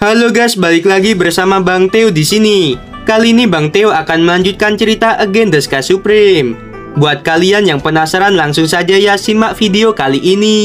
Halo guys, balik lagi bersama Bang Teo di sini. Kali ini Bang Teo akan melanjutkan cerita Again Deska Supreme. Buat kalian yang penasaran langsung saja ya simak video kali ini.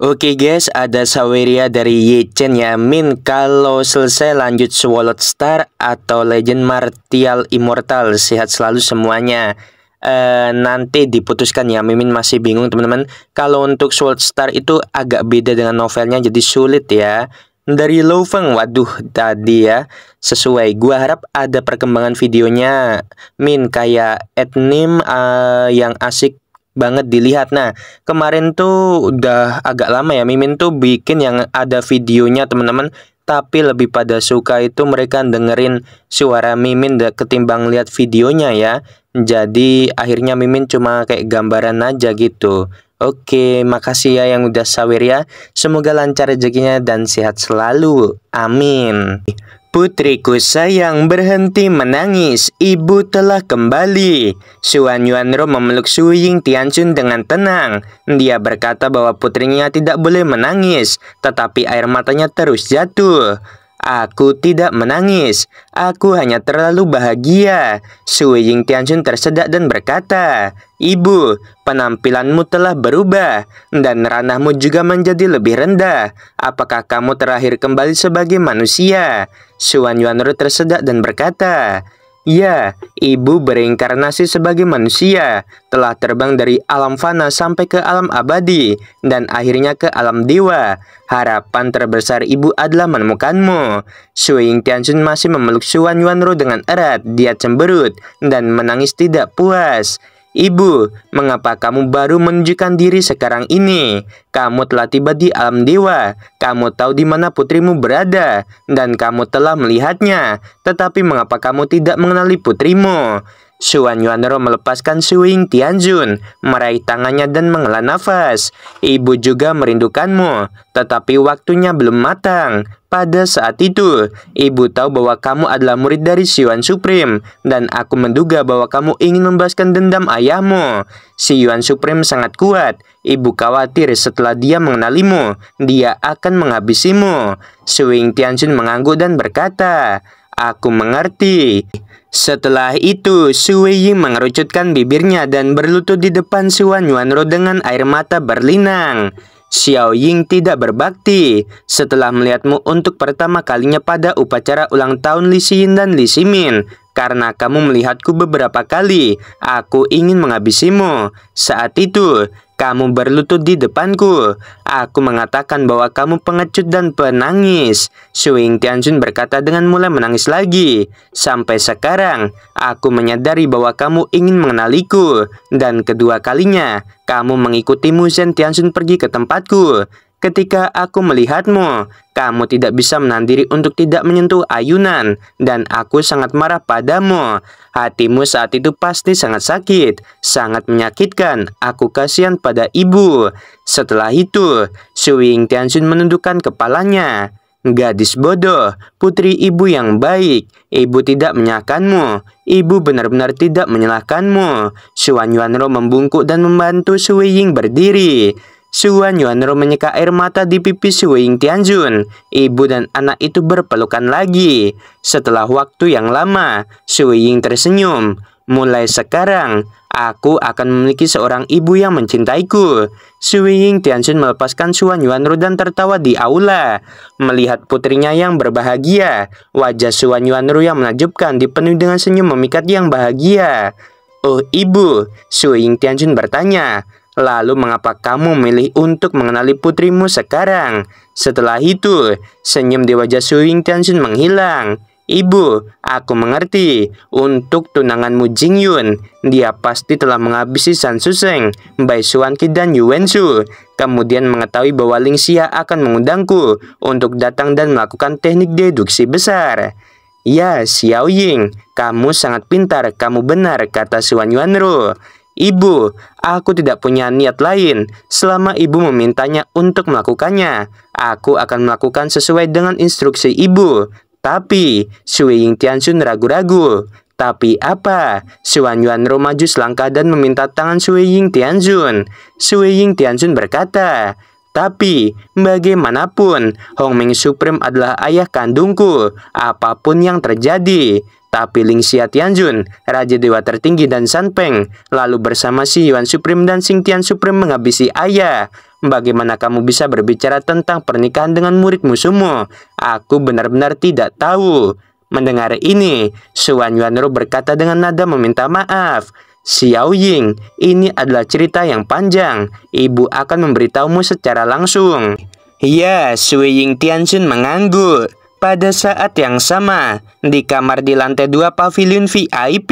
Oke guys, ada Saweria dari Yechen Yamin Kalau selesai lanjut Swallowed Star atau Legend Martial Immortal Sehat selalu semuanya Eh, nanti diputuskan ya Mimin masih bingung teman-teman kalau untuk Sword Star itu agak beda dengan novelnya jadi sulit ya dari Loveng waduh tadi ya sesuai gua harap ada perkembangan videonya Min kayak etnim uh, eh, yang asik banget dilihat nah kemarin tuh udah agak lama ya Mimin tuh bikin yang ada videonya teman-teman tapi lebih pada suka itu mereka dengerin suara Mimin ketimbang lihat videonya ya. Jadi akhirnya Mimin cuma kayak gambaran aja gitu. Oke, makasih ya yang udah sawir ya. Semoga lancar rezekinya dan sehat selalu. Amin. Putriku sayang berhenti menangis, ibu telah kembali. Xuan Yuanro memeluk Su Ying Tianchun dengan tenang. Dia berkata bahwa putrinya tidak boleh menangis, tetapi air matanya terus jatuh. Aku tidak menangis, aku hanya terlalu bahagia. Sui Ying Tianjun tersedak dan berkata, Ibu, penampilanmu telah berubah, dan ranahmu juga menjadi lebih rendah. Apakah kamu terakhir kembali sebagai manusia? Xuan Yuanru tersedak dan berkata, Ya, ibu bereinkarnasi sebagai manusia, telah terbang dari alam fana sampai ke alam abadi, dan akhirnya ke alam dewa. Harapan terbesar ibu adalah menemukanmu. Sui Tianjun masih memeluk Xuan Yuanru dengan erat, dia cemberut, dan menangis tidak puas. Ibu, mengapa kamu baru menunjukkan diri sekarang ini? Kamu telah tiba di alam dewa, kamu tahu di mana putrimu berada, dan kamu telah melihatnya. Tetapi mengapa kamu tidak mengenali putrimu? Xuan Yuanro melepaskan Suing Tianjun, meraih tangannya dan menghela nafas. Ibu juga merindukanmu, tetapi waktunya belum matang. Pada saat itu, ibu tahu bahwa kamu adalah murid dari Yuan Supreme dan aku menduga bahwa kamu ingin membahaskan dendam ayahmu. Yuan Supreme sangat kuat. Ibu khawatir setelah dia mengenalimu, dia akan menghabisimu. Suing Tianjun mengangguk dan berkata, Aku mengerti. Setelah itu, Su Yi mengerucutkan bibirnya dan berlutut di depan Suan Wan Yuanro dengan air mata berlinang. Xiao Ying tidak berbakti setelah melihatmu untuk pertama kalinya pada upacara ulang tahun Li Xiyin dan Li Ximin. Karena kamu melihatku beberapa kali, aku ingin menghabisimu. Saat itu, kamu berlutut di depanku. Aku mengatakan bahwa kamu pengecut dan penangis. Suing Tianjun berkata dengan mulai menangis lagi. Sampai sekarang, aku menyadari bahwa kamu ingin mengenaliku. Dan kedua kalinya, kamu mengikuti Musen Tianjun pergi ke tempatku. Ketika aku melihatmu, kamu tidak bisa menahan diri untuk tidak menyentuh ayunan, dan aku sangat marah padamu. Hatimu saat itu pasti sangat sakit, sangat menyakitkan. Aku kasihan pada ibu. Setelah itu, Suing Tianxun menundukkan kepalanya. Gadis bodoh, putri ibu yang baik, ibu tidak menyalahkanmu, ibu benar-benar tidak menyalahkanmu. Xuan Yuanro membungkuk dan membantu Su Ying berdiri. Suan Yuan menyeka air mata di pipi Suing Tianjun. Ibu dan anak itu berpelukan lagi. Setelah waktu yang lama, Suing tersenyum. Mulai sekarang, aku akan memiliki seorang ibu yang mencintaiku. Suying Tianjun melepaskan Suan Yuanru dan tertawa di aula. Melihat putrinya yang berbahagia, wajah Suan Yuanru yang menakjubkan dipenuhi dengan senyum memikat yang bahagia. Oh ibu, Suying Tianjun bertanya, Lalu mengapa kamu memilih untuk mengenali putrimu sekarang? Setelah itu, senyum di wajah Suing Tianxun menghilang. Ibu, aku mengerti. Untuk tunanganmu Jing Yun, dia pasti telah menghabisi San Suseng, Bai Xuanqi dan Yuan Su. Kemudian mengetahui bahwa Ling Xia akan mengundangku untuk datang dan melakukan teknik deduksi besar. Ya, Xiao Ying, kamu sangat pintar, kamu benar, kata Suan Yuanru. Ibu, aku tidak punya niat lain selama ibu memintanya untuk melakukannya. Aku akan melakukan sesuai dengan instruksi ibu. Tapi, Sui Ying Tiansun ragu-ragu. Tapi apa? Yuan Yuanro maju selangkah dan meminta tangan Sui Ying Tiansun. Sui Ying Tianzun berkata, tapi, bagaimanapun, Hong Ming Supreme adalah ayah kandungku, apapun yang terjadi. Tapi Ling Lingxia Tianjun, Raja Dewa Tertinggi dan Sanpeng, lalu bersama Si Yuan Supreme dan Sing Tian Supreme menghabisi Ayah. Bagaimana kamu bisa berbicara tentang pernikahan dengan murid musuhmu? Aku benar-benar tidak tahu. Mendengar ini, Suan Yuanru berkata dengan nada meminta maaf. Xiao Ying, ini adalah cerita yang panjang. Ibu akan memberitahumu secara langsung. Ya, Sui Ying Tianjun mengangguk. Pada saat yang sama, di kamar di lantai dua pavilion VIP,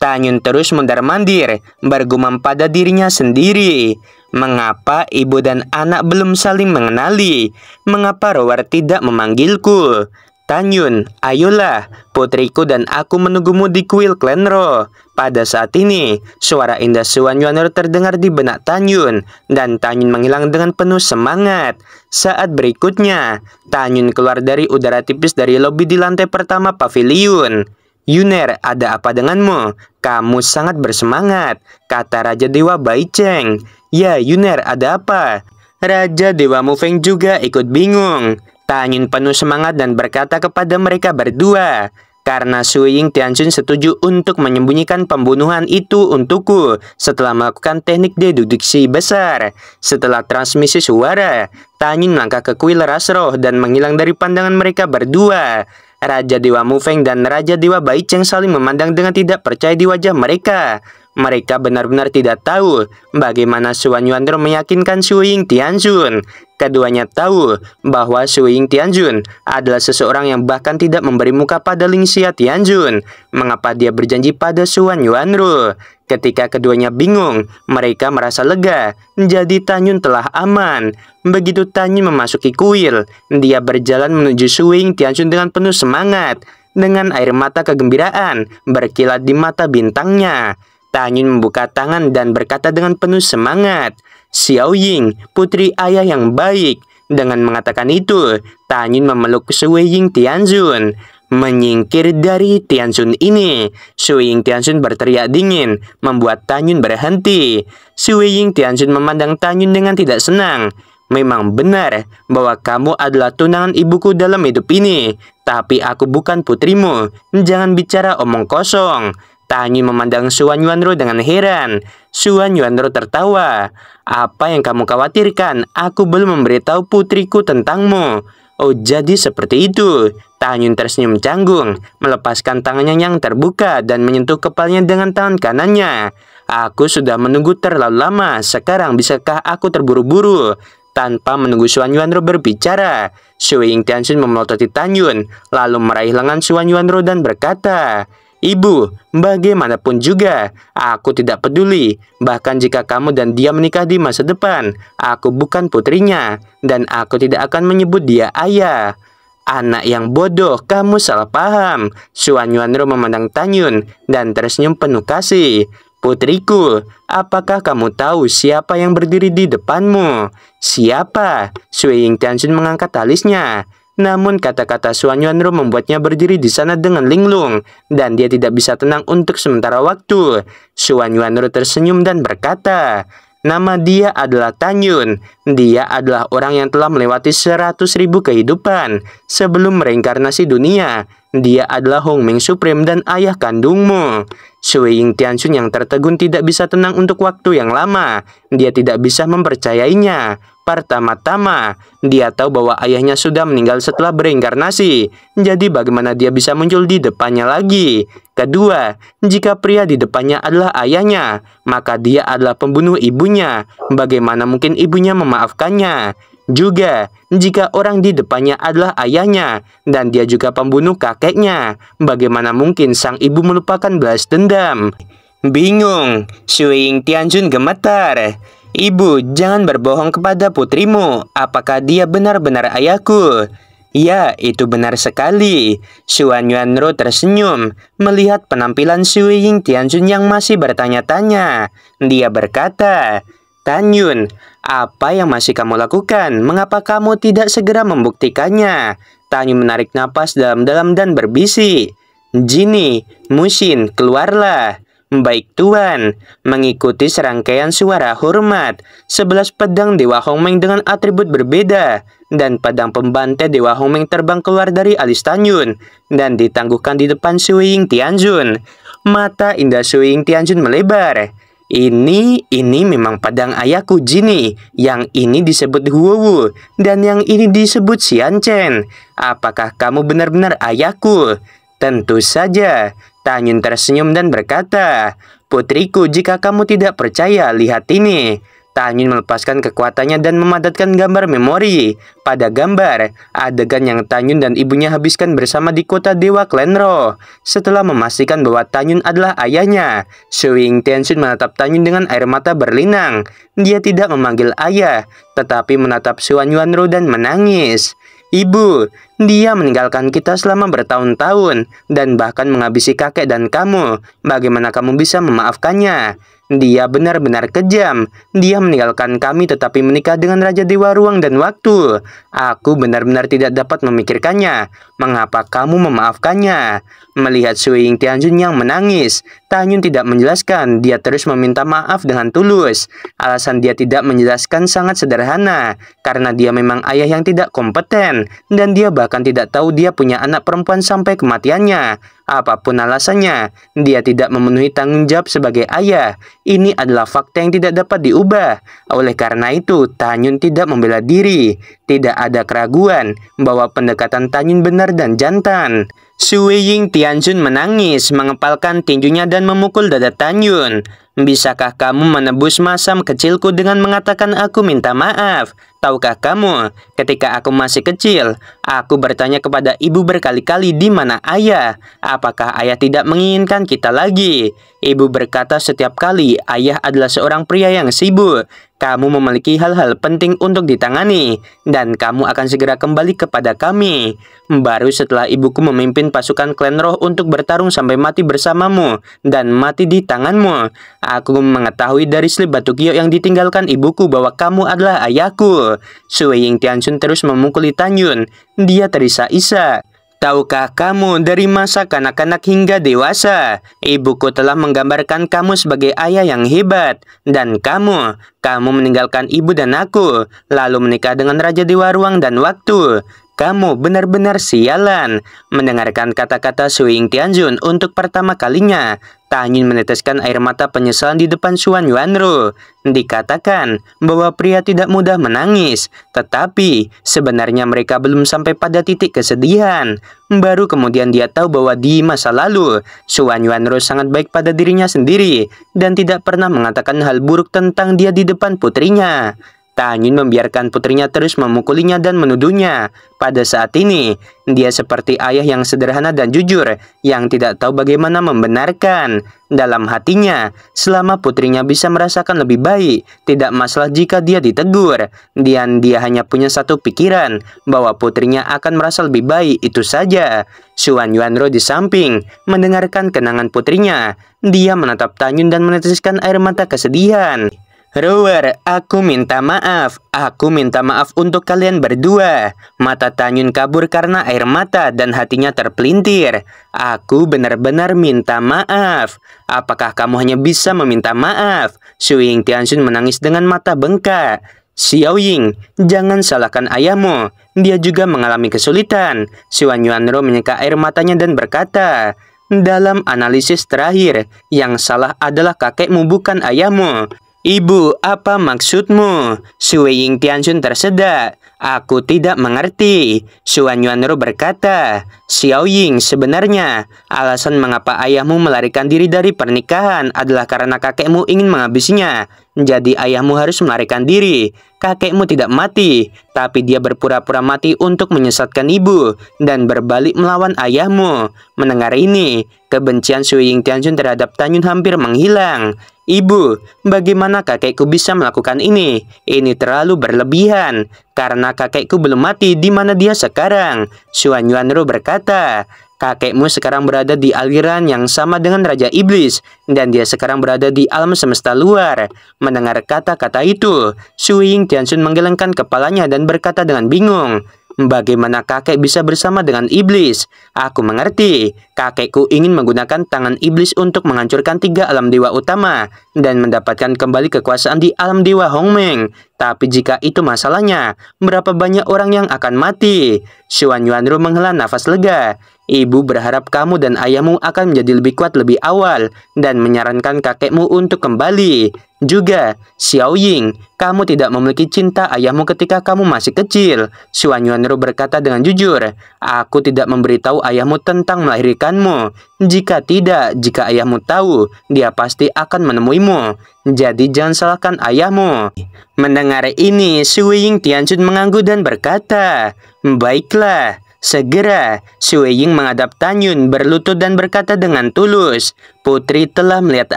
Tanyun terus mendar mandir bergumam pada dirinya sendiri. Mengapa ibu dan anak belum saling mengenali? Mengapa Rower tidak memanggilku? Kanyun, ayolah, putriku dan aku menunggumu di kuil Klenro. Pada saat ini, suara indah Suan Yuanor terdengar di benak Tanyun, dan Tanyun menghilang dengan penuh semangat. Saat berikutnya, Tanyun keluar dari udara tipis dari lobi di lantai pertama pavilion. Yuner, ada apa denganmu? Kamu sangat bersemangat, kata Raja Dewa Bai Cheng. Ya, Yuner, ada apa? Raja Dewa Mufeng juga ikut bingung. Tanyun penuh semangat dan berkata kepada mereka berdua, karena Suying Tianjun setuju untuk menyembunyikan pembunuhan itu untukku setelah melakukan teknik deduksi besar. Setelah transmisi suara, Tanyun langkah ke kuil Rasroh dan menghilang dari pandangan mereka berdua. Raja Dewa Mufeng dan Raja Dewa Cheng saling memandang dengan tidak percaya di wajah mereka. Mereka benar-benar tidak tahu bagaimana Suan Yuanro meyakinkan Suying Tianjun Keduanya tahu bahwa Su Ying Tianjun adalah seseorang yang bahkan tidak memberi muka pada Lingxia Tianjun. Mengapa dia berjanji pada Suan Yuanru? Ketika keduanya bingung, mereka merasa lega. Jadi Tanyun telah aman. Begitu Tanyun memasuki kuil, dia berjalan menuju Suing Tianjun dengan penuh semangat. Dengan air mata kegembiraan, berkilat di mata bintangnya. Tanyun membuka tangan dan berkata dengan penuh semangat, Xiao Ying, putri ayah yang baik. Dengan mengatakan itu, Yun memeluk Sui Ying Tianzun. Menyingkir dari Tianzun ini, Sui Ying Tianzun berteriak dingin, membuat Yun berhenti. Sui Ying Tianzun memandang Yun dengan tidak senang. Memang benar bahwa kamu adalah tunangan ibuku dalam hidup ini, tapi aku bukan putrimu. Jangan bicara omong kosong. Tanyu memandang Suan Yuanru dengan heran, Suan Yuanru tertawa. Apa yang kamu khawatirkan? Aku belum memberitahu putriku tentangmu. Oh jadi seperti itu. Tanyun tersenyum canggung, melepaskan tangannya yang terbuka dan menyentuh kepalanya dengan tangan kanannya. Aku sudah menunggu terlalu lama, sekarang bisakah aku terburu-buru? Tanpa menunggu Suan Yuanru berbicara, Shui Ying memelototi Tanyun, lalu meraih lengan Suan Yuanru dan berkata, Ibu, bagaimanapun juga, aku tidak peduli. Bahkan jika kamu dan dia menikah di masa depan, aku bukan putrinya, dan aku tidak akan menyebut dia ayah. Anak yang bodoh, kamu salah paham. Suan Yuanru memandang Tanyun dan tersenyum penuh kasih. Putriku, apakah kamu tahu siapa yang berdiri di depanmu? Siapa? Sui Ying Tianxun mengangkat talisnya. Namun kata-kata Suan Yuanru membuatnya berdiri di sana dengan linglung dan dia tidak bisa tenang untuk sementara waktu. Suan Yuanru tersenyum dan berkata, Nama dia adalah Tanyun. Dia adalah orang yang telah melewati seratus ribu kehidupan sebelum mereinkarnasi dunia. Dia adalah Hong Ming Supreme dan ayah kandungmu. Sui Ying Tianxun yang tertegun tidak bisa tenang untuk waktu yang lama. Dia tidak bisa mempercayainya. Pertama-tama, dia tahu bahwa ayahnya sudah meninggal setelah berinkarnasi. Jadi bagaimana dia bisa muncul di depannya lagi? Kedua, jika pria di depannya adalah ayahnya, maka dia adalah pembunuh ibunya. Bagaimana mungkin ibunya memaafkannya? Juga, jika orang di depannya adalah ayahnya dan dia juga pembunuh kakeknya, bagaimana mungkin sang ibu melupakan belas dendam? Bingung, Shui Ying Tianjun gemetar. Ibu, jangan berbohong kepada putrimu. Apakah dia benar-benar ayahku? Ya, itu benar sekali. Xuan Yuanru tersenyum melihat penampilan Sui Ying Tianjun yang masih bertanya-tanya. Dia berkata, Tan Yun, apa yang masih kamu lakukan? Mengapa kamu tidak segera membuktikannya? Tan Yun menarik napas dalam-dalam dan berbisik. Jini, Mushin, keluarlah. Baik Tuan, mengikuti serangkaian suara hormat, sebelas pedang Dewa Hongmeng dengan atribut berbeda, dan pedang pembantai Dewa Hongmeng terbang keluar dari alis Tan Yun, dan ditangguhkan di depan Sui Tianjun. Mata indah Sui Ying Tianjun melebar. Ini, ini memang padang ayahku Jini. Yang ini disebut Huowu dan yang ini disebut Xianchen. Apakah kamu benar-benar ayahku? Tentu saja. Tanyun tersenyum dan berkata, Putriku jika kamu tidak percaya, lihat ini. Tak melepaskan kekuatannya dan memadatkan gambar memori. Pada gambar, adegan yang Tanyun dan ibunya habiskan bersama di kota Dewa Klenro. Setelah memastikan bahwa Tanyun adalah ayahnya, Shuing Tensun menatap Tanyun dengan air mata berlinang. Dia tidak memanggil ayah, tetapi menatap Xuan Yuanru dan menangis. Ibu, dia meninggalkan kita selama bertahun-tahun dan bahkan menghabisi kakek dan kamu. Bagaimana kamu bisa memaafkannya? Dia benar-benar kejam. Dia meninggalkan kami tetapi menikah dengan Raja Dewa Ruang dan Waktu. Aku benar-benar tidak dapat memikirkannya. Mengapa kamu memaafkannya? Melihat Sui Ying Tianjun yang menangis, Tanyun tidak menjelaskan, dia terus meminta maaf dengan tulus. Alasan dia tidak menjelaskan sangat sederhana, karena dia memang ayah yang tidak kompeten, dan dia bahkan tidak tahu dia punya anak perempuan sampai kematiannya. Apapun alasannya, dia tidak memenuhi tanggung jawab sebagai ayah. Ini adalah fakta yang tidak dapat diubah. Oleh karena itu, Tanyun tidak membela diri. Tidak ada keraguan bahwa pendekatan Tanyun benar dan jantan. Su Ying Tianjun menangis, mengepalkan tinjunya dan memukul dada Tan Yun. Bisakah kamu menebus masam kecilku dengan mengatakan aku minta maaf? Tahukah kamu, ketika aku masih kecil, aku bertanya kepada ibu berkali-kali di mana ayah. Apakah ayah tidak menginginkan kita lagi? Ibu berkata setiap kali, ayah adalah seorang pria yang sibuk. Kamu memiliki hal-hal penting untuk ditangani, dan kamu akan segera kembali kepada kami. Baru setelah ibuku memimpin pasukan klan roh untuk bertarung sampai mati bersamamu, dan mati di tanganmu. Aku mengetahui dari slip batu giok yang ditinggalkan ibuku bahwa kamu adalah ayahku. Sui Ying Tianchun terus memukuli Tanyun. Dia terisa-isa. Tahukah kamu dari masa kanak-kanak hingga dewasa? Ibuku telah menggambarkan kamu sebagai ayah yang hebat. Dan kamu, kamu meninggalkan ibu dan aku, lalu menikah dengan Raja Dewa Ruang dan Waktu. Kamu benar-benar sialan. Mendengarkan kata-kata Ying Tianjun untuk pertama kalinya, Tanyin meneteskan air mata penyesalan di depan Xuan Yuanru. Dikatakan bahwa pria tidak mudah menangis, tetapi sebenarnya mereka belum sampai pada titik kesedihan. Baru kemudian dia tahu bahwa di masa lalu, Xuan Yuanru sangat baik pada dirinya sendiri dan tidak pernah mengatakan hal buruk tentang dia di depan putrinya tak membiarkan putrinya terus memukulinya dan menuduhnya. Pada saat ini, dia seperti ayah yang sederhana dan jujur, yang tidak tahu bagaimana membenarkan. Dalam hatinya, selama putrinya bisa merasakan lebih baik, tidak masalah jika dia ditegur. Dan dia hanya punya satu pikiran, bahwa putrinya akan merasa lebih baik, itu saja. Suan Yuanro di samping, mendengarkan kenangan putrinya. Dia menatap Tanyun dan meneteskan air mata kesedihan. Rower, aku minta maaf. Aku minta maaf untuk kalian berdua. Mata Tanyun kabur karena air mata dan hatinya terpelintir. Aku benar-benar minta maaf. Apakah kamu hanya bisa meminta maaf? Su Ying Tianxun menangis dengan mata bengkak. Xiao Ying, jangan salahkan ayahmu. Dia juga mengalami kesulitan. Xuan Yuanro menyeka air matanya dan berkata, dalam analisis terakhir, yang salah adalah kakekmu bukan ayahmu. Ibu, apa maksudmu? Sui Ying Tianxun tersedak. Aku tidak mengerti. Xuan Yuanru berkata, Xiao Ying, sebenarnya alasan mengapa ayahmu melarikan diri dari pernikahan adalah karena kakekmu ingin menghabisinya. Jadi ayahmu harus melarikan diri. Kakekmu tidak mati, tapi dia berpura-pura mati untuk menyesatkan ibu dan berbalik melawan ayahmu. Mendengar ini, kebencian Sui Ying Tianxun terhadap Tanyun hampir menghilang. Ibu, bagaimana kakekku bisa melakukan ini? Ini terlalu berlebihan, karena kakekku belum mati di mana dia sekarang. Xuan Yuanru berkata, kakekmu sekarang berada di aliran yang sama dengan Raja Iblis, dan dia sekarang berada di alam semesta luar. Mendengar kata-kata itu, Su Ying Tianxun menggelengkan kepalanya dan berkata dengan bingung, Bagaimana kakek bisa bersama dengan iblis? Aku mengerti. Kakekku ingin menggunakan tangan iblis untuk menghancurkan tiga alam dewa utama dan mendapatkan kembali kekuasaan di alam dewa Hong Meng. Tapi jika itu masalahnya, berapa banyak orang yang akan mati? Xuan Yuanru menghela nafas lega. Ibu berharap kamu dan ayahmu akan menjadi lebih kuat lebih awal dan menyarankan kakekmu untuk kembali. Juga, Xiao Ying, kamu tidak memiliki cinta ayahmu ketika kamu masih kecil. Xuan Yuanru berkata dengan jujur, Aku tidak memberitahu ayahmu tentang melahirkanmu. Jika tidak, jika ayahmu tahu, dia pasti akan menemuimu. Jadi jangan salahkan ayahmu. Mendengar ini, Xu Ying Tianjun mengangguk dan berkata, Baiklah, Segera, Ying menghadap Tanyun berlutut dan berkata dengan tulus, Putri telah melihat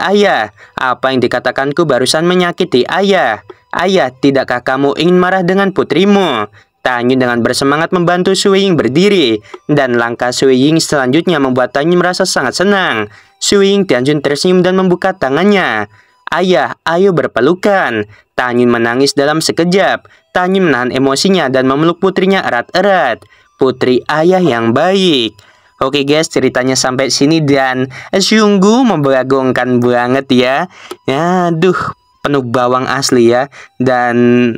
ayah, apa yang dikatakanku barusan menyakiti ayah. Ayah, tidakkah kamu ingin marah dengan putrimu? Tanyun dengan bersemangat membantu Ying berdiri, dan langkah Ying selanjutnya membuat Tanyun merasa sangat senang. Ying Tianjun tersenyum dan membuka tangannya. Ayah, ayo berpelukan. Tanyun menangis dalam sekejap. Tanyun menahan emosinya dan memeluk putrinya erat-erat putri ayah yang baik. Oke guys, ceritanya sampai sini dan sungguh memberagongkan banget ya. Ya, aduh, penuh bawang asli ya dan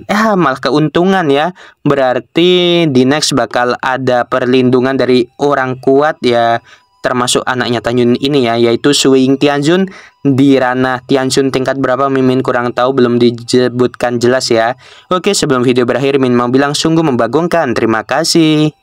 ya malah keuntungan ya. Berarti di next bakal ada perlindungan dari orang kuat ya termasuk anaknya Tanjun ini ya yaitu Suing Tianjun di ranah Tianjun tingkat berapa Mimin kurang tahu belum dijebutkan jelas ya. Oke, sebelum video berakhir Mimin mau bilang sungguh membagongkan. Terima kasih.